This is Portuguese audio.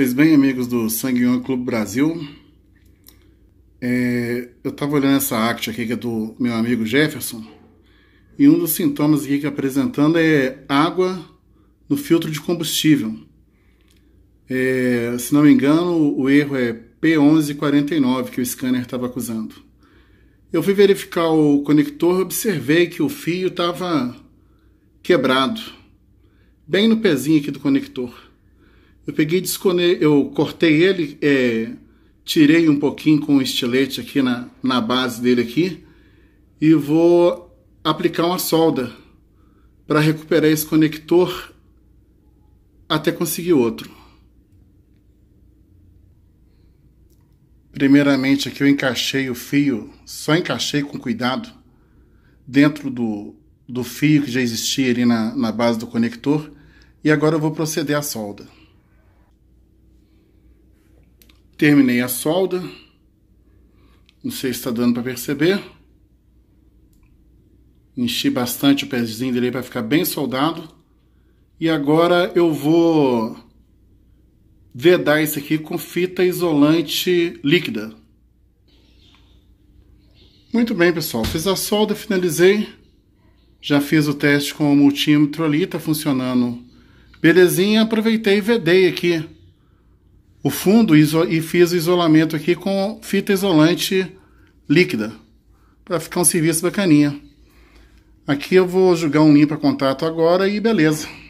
Pois bem, amigos do Sanguinho Clube Brasil, é, eu estava olhando essa arte aqui que é do meu amigo Jefferson e um dos sintomas aqui que tá apresentando é água no filtro de combustível. É, se não me engano, o erro é P1149 que o scanner estava acusando. Eu fui verificar o conector e observei que o fio estava quebrado, bem no pezinho aqui do conector. Eu peguei, descone... eu cortei ele, é, tirei um pouquinho com o estilete aqui na, na base dele aqui e vou aplicar uma solda para recuperar esse conector até conseguir outro. Primeiramente aqui eu encaixei o fio, só encaixei com cuidado dentro do, do fio que já existia ali na, na base do conector e agora eu vou proceder à solda. Terminei a solda. Não sei se está dando para perceber. Enchi bastante o pezinho dele para ficar bem soldado. E agora eu vou vedar isso aqui com fita isolante líquida. Muito bem, pessoal. Fiz a solda, finalizei. Já fiz o teste com o multímetro ali, tá funcionando. Belezinha, aproveitei e vedei aqui o fundo e fiz o isolamento aqui com fita isolante líquida, para ficar um serviço bacaninha. Aqui eu vou jogar um limpa contato agora e beleza.